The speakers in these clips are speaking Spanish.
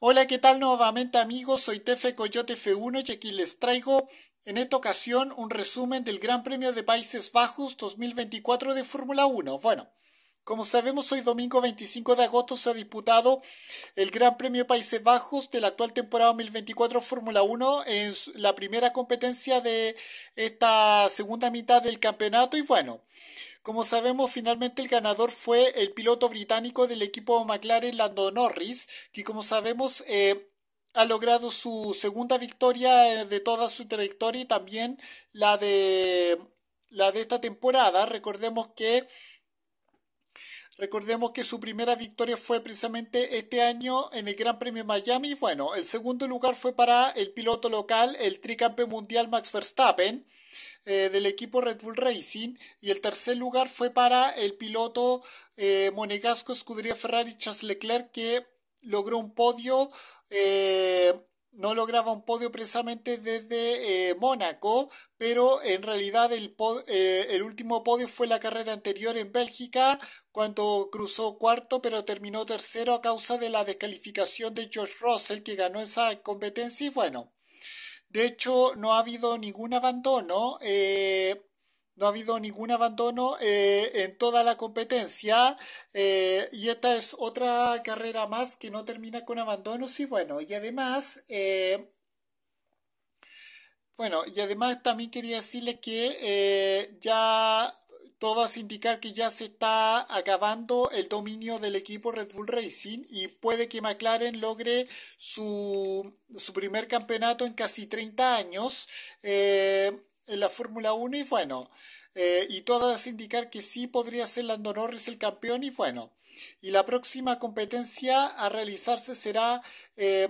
Hola, ¿qué tal nuevamente amigos? Soy Tefe Coyote F1 y aquí les traigo en esta ocasión un resumen del Gran Premio de Países Bajos 2024 de Fórmula 1. Bueno, como sabemos, hoy domingo 25 de agosto se ha disputado el Gran Premio Países Bajos de la actual temporada 2024 Fórmula 1 en la primera competencia de esta segunda mitad del campeonato y bueno, como sabemos, finalmente el ganador fue el piloto británico del equipo McLaren, Lando Norris, que como sabemos eh, ha logrado su segunda victoria eh, de toda su trayectoria y también la de, la de esta temporada. Recordemos que Recordemos que su primera victoria fue precisamente este año en el Gran Premio Miami. Bueno, el segundo lugar fue para el piloto local, el tricampe mundial Max Verstappen eh, del equipo Red Bull Racing. Y el tercer lugar fue para el piloto eh, monegasco Scuderia Ferrari Charles Leclerc que logró un podio. Eh, no lograba un podio precisamente desde eh, Mónaco, pero en realidad el, eh, el, último podio fue la carrera anterior en Bélgica, cuando cruzó cuarto, pero terminó tercero a causa de la descalificación de George Russell, que ganó esa competencia. Y bueno, de hecho no ha habido ningún abandono. Eh, no ha habido ningún abandono eh, en toda la competencia eh, y esta es otra carrera más que no termina con abandonos y bueno, y además... Eh, bueno, y además también quería decirles que ya todo hace indicar que ya se está acabando el dominio del equipo Red Bull Racing y puede que McLaren logre su, primer campeonato en casi 30 años en la Fórmula 1 y bueno, eh, y todas indicar que sí podría ser Lando Norris el campeón y bueno, y la próxima competencia a realizarse será eh,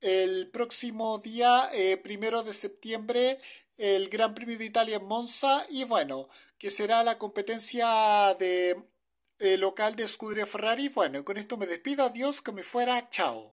el próximo día, eh, primero de septiembre, el Gran Premio de Italia en Monza y bueno, que será la competencia de eh, local de Scuderia Ferrari. Bueno, con esto me despido, adiós, que me fuera, chao.